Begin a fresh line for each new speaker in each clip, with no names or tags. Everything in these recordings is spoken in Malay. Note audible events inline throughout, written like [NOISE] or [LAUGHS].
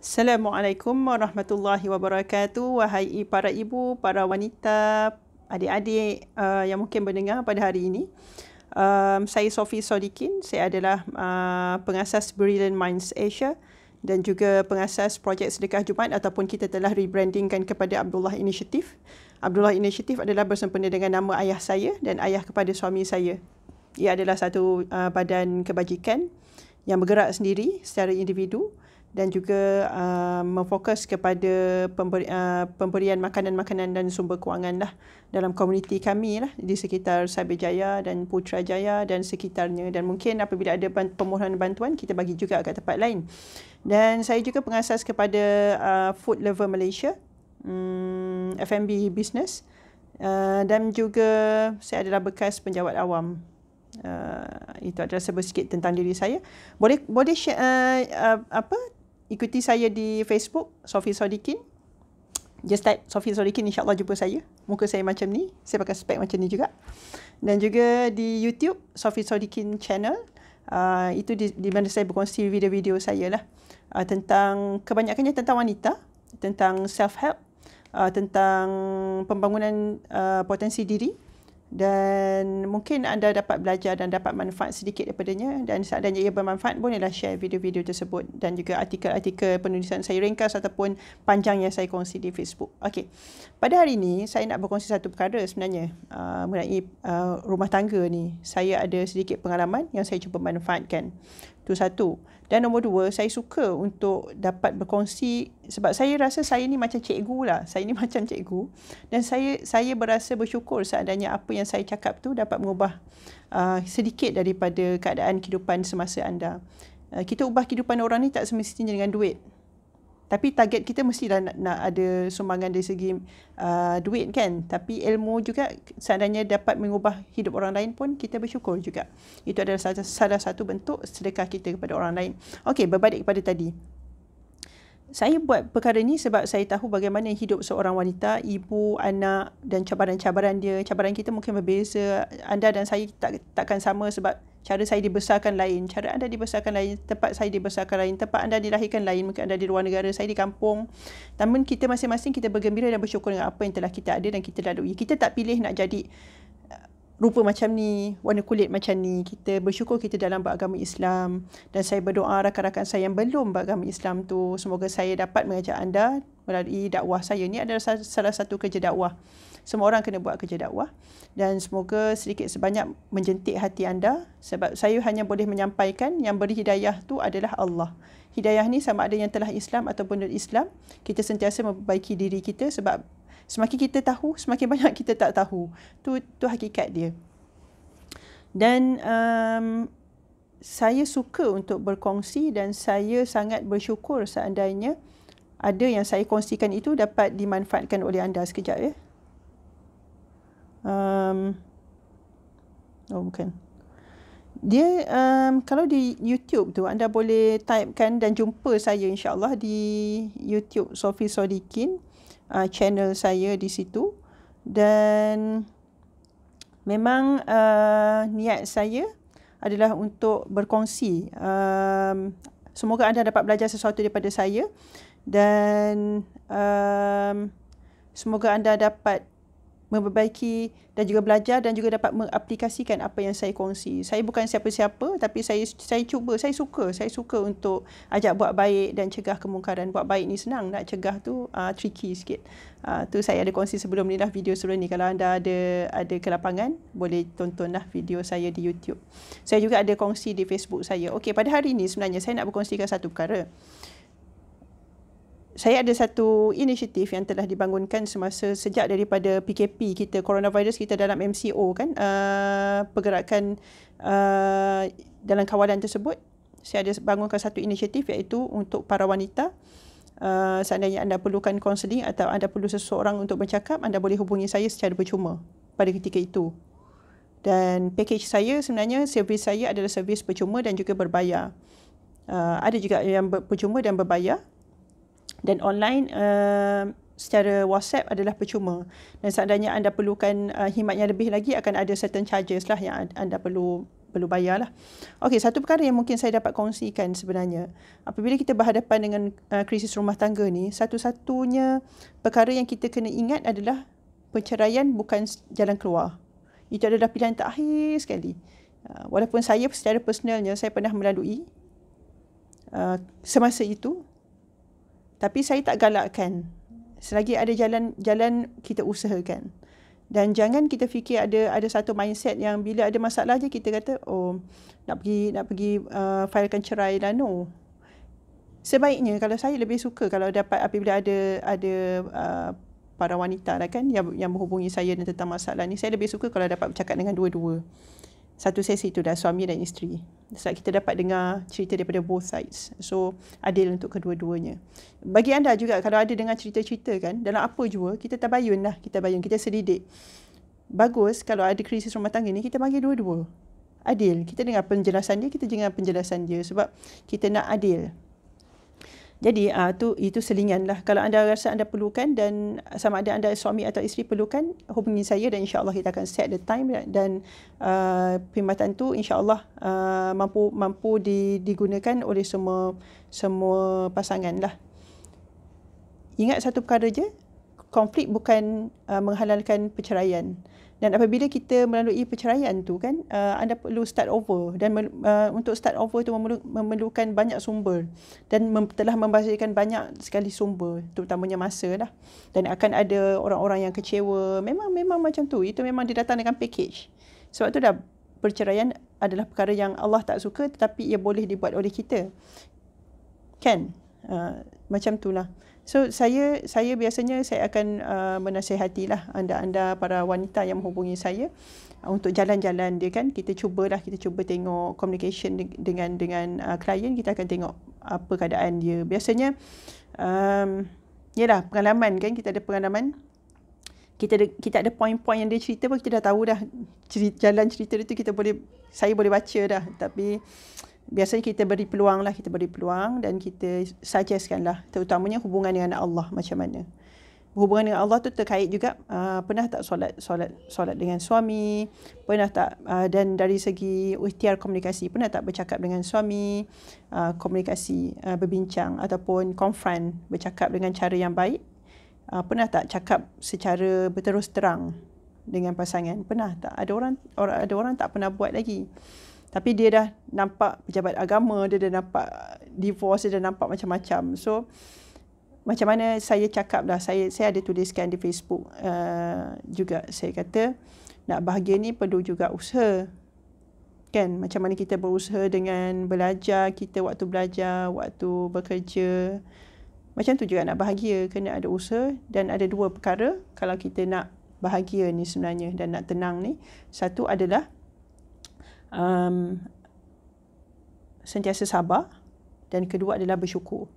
Assalamualaikum warahmatullahi wabarakatuh. Wahai para ibu, para wanita, adik-adik uh, yang mungkin mendengar pada hari ini. Um, saya Sofi Sodikin. Saya adalah uh, pengasas Brilliant Minds Asia dan juga pengasas projek Sedekah Jumaat. ataupun kita telah rebrandingkan kepada Abdullah Initiative. Abdullah Initiative adalah bersempena dengan nama ayah saya dan ayah kepada suami saya. Ia adalah satu uh, badan kebajikan yang bergerak sendiri secara individu dan juga uh, memfokus kepada pemberi, uh, pemberian makanan-makanan dan sumber kewangan lah dalam komuniti kami lah di sekitar Jaya dan Putrajaya dan sekitarnya dan mungkin apabila ada bant- permohonan bantuan kita bagi juga ke tempat lain dan saya juga pengasas kepada uh, Food Lover Malaysia um, mm, FMB Business uh, dan juga saya adalah bekas penjawat awam Uh, itu adalah sebesikit tentang diri saya. Boleh boleh share, uh, uh, apa ikuti saya di Facebook Sofi Sodikin. Just type Sofi Sodikin insya-Allah jumpa saya. Muka saya macam ni, saya pakai spek macam ni juga. Dan juga di YouTube Sofi Sodikin channel. Uh, itu di, di mana saya berkongsi video-video saya lah uh, tentang kebanyakannya tentang wanita, tentang self help, uh, ah, tentang pembangunan uh, potensi diri dan mungkin anda dapat belajar dan dapat manfaat sedikit daripadanya dan seandainya ia bermanfaat bolehlah share video-video tersebut dan juga artikel-artikel penulisan saya ringkas ataupun panjang yang saya kongsi di Facebook. Okey. Pada hari ini saya nak berkongsi satu perkara sebenarnya uh, mengenai uh, rumah tangga ni. Saya ada sedikit pengalaman yang saya cuba manfaatkan. Itu satu. Dan nombor dua, saya suka untuk dapat berkongsi sebab saya rasa saya ni macam cikgu lah. Saya ni [LAUGHS] macam cikgu. Dan saya saya berasa bersyukur seadanya apa yang saya cakap tu dapat mengubah uh, sedikit daripada keadaan kehidupan semasa anda. Uh, kita ubah kehidupan orang ni tak semestinya dengan duit tapi target kita mesti dah nak, nak ada sumbangan dari segi uh, duit kan tapi ilmu juga seandainya dapat mengubah hidup orang lain pun kita bersyukur juga itu adalah salah, salah satu bentuk sedekah kita kepada orang lain okey berbalik kepada tadi saya buat perkara ni sebab saya tahu bagaimana hidup seorang wanita, ibu, anak dan cabaran-cabaran dia. Cabaran kita mungkin berbeza. Anda dan saya tak takkan sama sebab cara saya dibesarkan lain, cara anda dibesarkan lain, tempat saya dibesarkan lain, tempat anda dilahirkan lain, mungkin anda di luar negara, saya di kampung. Namun kita masing-masing kita bergembira dan bersyukur dengan apa yang telah kita ada dan kita lalui. Kita tak pilih nak jadi uh, rupa macam ni, warna kulit macam ni. Kita bersyukur kita dalam beragama Islam dan saya berdoa rakan-rakan saya yang belum beragama Islam tu semoga saya dapat mengajak anda melalui dakwah saya. Ini adalah salah satu kerja dakwah semua orang kena buat kerja dakwah dan semoga sedikit sebanyak menjentik hati anda sebab saya hanya boleh menyampaikan yang beri hidayah tu adalah Allah. Hidayah ni sama ada yang telah Islam ataupun non Islam, kita sentiasa memperbaiki diri kita sebab semakin kita tahu, semakin [LAUGHS] banyak kita tak tahu. Tu tu hakikat dia. Dan um, saya suka untuk berkongsi dan saya sangat bersyukur seandainya ada yang saya kongsikan itu dapat dimanfaatkan oleh anda sekejap ya um, oh bukan dia um, kalau di YouTube tu anda boleh typekan dan jumpa saya insyaAllah di YouTube Sofi Sodikin uh, channel saya di situ dan memang uh, niat saya adalah untuk berkongsi um, semoga anda dapat belajar sesuatu daripada saya dan um, semoga anda dapat memperbaiki dan juga belajar dan juga dapat mengaplikasikan apa yang saya kongsi. Saya bukan siapa-siapa tapi saya saya cuba, saya suka, saya suka untuk ajak buat baik dan cegah kemungkaran. Buat baik ni senang, nak cegah tu uh, tricky sikit. Uh, tu saya ada kongsi sebelum ni lah video sebelum ni. Kalau anda ada ada kelapangan, boleh tontonlah video saya di YouTube. Saya juga ada kongsi di Facebook saya. Okey, pada hari ni sebenarnya saya nak berkongsikan satu perkara saya ada satu inisiatif yang telah dibangunkan semasa sejak daripada PKP kita coronavirus kita dalam MCO kan uh, pergerakan uh, dalam kawalan tersebut saya ada bangunkan satu inisiatif iaitu untuk para wanita uh, seandainya anda perlukan konseling atau anda perlu seseorang untuk bercakap anda boleh hubungi saya secara percuma pada ketika itu dan package saya sebenarnya servis saya adalah servis percuma dan juga berbayar uh, ada juga yang percuma dan berbayar dan online uh, secara WhatsApp adalah percuma. Dan seandainya anda perlukan uh, eh, himat yang lebih lagi akan ada certain charges lah yang anda perlu perlu bayar lah. Okey, satu perkara yang mungkin saya dapat kongsikan sebenarnya. Apabila kita berhadapan dengan uh, krisis rumah tangga ni, satu-satunya perkara yang kita kena ingat adalah perceraian bukan jalan keluar. Itu adalah pilihan terakhir sekali. Uh, walaupun saya secara personalnya, saya pernah melalui uh, semasa itu tapi saya tak galakkan selagi ada jalan jalan kita usahakan dan jangan kita fikir ada ada satu mindset yang bila ada masalah je kita kata oh nak pergi nak pergi uh, failkan cerai dan lah. no sebaiknya kalau saya lebih suka kalau dapat apabila ada ada uh, para wanita lah kan yang, yang menghubungi saya tentang masalah ni saya lebih suka kalau dapat bercakap dengan dua-dua satu sesi tu dah suami dan isteri. Sebab kita dapat dengar cerita daripada both sides. So, adil untuk kedua-duanya. Bagi anda juga, kalau ada dengar cerita-cerita kan, dalam apa jua, kita tabayun lah. Kita bayun, kita sedidik. Bagus kalau ada krisis rumah tangga ni, kita bagi dua-dua. Adil. Kita dengar penjelasan dia, kita dengar penjelasan dia. Sebab kita nak adil. Jadi uh, tu itu selingan lah. Kalau anda rasa anda perlukan dan sama ada anda suami atau isteri perlukan, hubungi saya dan insya Allah kita akan set the time dan uh, perkhidmatan tu insyaAllah uh, mampu mampu digunakan oleh semua semua pasangan lah. Ingat satu perkara je, konflik bukan uh, menghalalkan perceraian dan apabila kita melalui perceraian tu kan uh, anda perlu start over dan uh, untuk start over itu memerlukan banyak sumber dan mem- telah membazirkan banyak sekali sumber terutamanya masa lah dan akan ada orang-orang yang kecewa memang memang macam tu itu memang dia datang dengan package sebab tu dah perceraian adalah perkara yang Allah tak suka tetapi ia boleh dibuat oleh kita kan uh, macam lah So saya saya biasanya saya akan uh, menasihatilah anda-anda para wanita yang menghubungi saya uh, untuk jalan-jalan dia kan kita cubalah kita cuba tengok communication dengan dengan uh, klien kita akan tengok apa keadaan dia. Biasanya um yalah pengalaman kan kita ada pengalaman kita ada kita ada poin-poin yang dia cerita pun kita dah tahu dah cerita, jalan cerita itu kita boleh saya boleh baca dah tapi biasanya kita beri peluang lah, kita beri peluang dan kita suggestkan lah terutamanya hubungan dengan Allah macam mana. Hubungan dengan Allah tu terkait juga uh, pernah tak solat solat solat dengan suami, pernah tak uh, dan dari segi ikhtiar komunikasi, pernah tak bercakap dengan suami, uh, komunikasi, uh, berbincang ataupun confront, bercakap dengan cara yang baik. Uh, pernah tak cakap secara berterus terang dengan pasangan? Pernah tak? Ada orang, orang ada orang tak pernah buat lagi tapi dia dah nampak pejabat agama dia dah nampak divorce dia dah nampak macam-macam so macam mana saya cakap dah saya saya ada tuliskan di Facebook uh, juga saya kata nak bahagia ni perlu juga usaha kan macam mana kita berusaha dengan belajar kita waktu belajar waktu bekerja macam tu juga nak bahagia kena ada usaha dan ada dua perkara kalau kita nak bahagia ni sebenarnya dan nak tenang ni satu adalah um, sentiasa sabar dan kedua adalah bersyukur.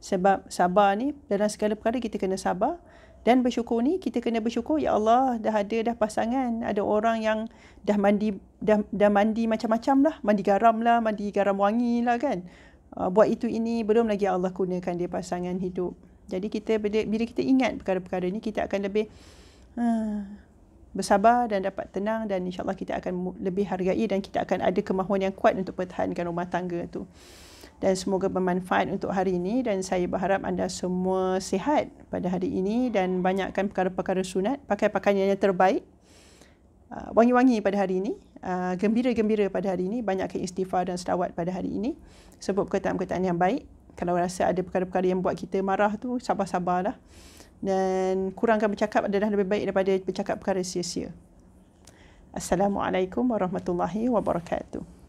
Sebab sabar ni dalam segala perkara kita kena sabar dan bersyukur ni kita kena bersyukur ya Allah dah ada dah pasangan, ada orang yang dah mandi dah, dah mandi macam-macam lah, mandi garam lah, mandi garam wangi lah kan. Uh, buat itu ini belum lagi Allah kurniakan dia pasangan hidup. Jadi kita bila, kita ingat perkara-perkara ni kita akan lebih ah, bersabar dan dapat tenang dan insyaAllah kita akan lebih hargai dan kita akan ada kemahuan yang kuat untuk pertahankan rumah tangga tu. Dan semoga bermanfaat untuk hari ini dan saya berharap anda semua sihat pada hari ini dan banyakkan perkara-perkara sunat, pakai pakaian yang terbaik, ah, wangi-wangi pada hari ini, ah, gembira-gembira pada hari ini, banyakkan istighfar dan selawat pada hari ini, sebab perkataan-perkataan yang baik. Kalau rasa ada perkara-perkara yang buat kita marah tu, sabar-sabarlah dan kurangkan bercakap adalah lebih baik daripada bercakap perkara sia-sia. Assalamualaikum warahmatullahi wabarakatuh.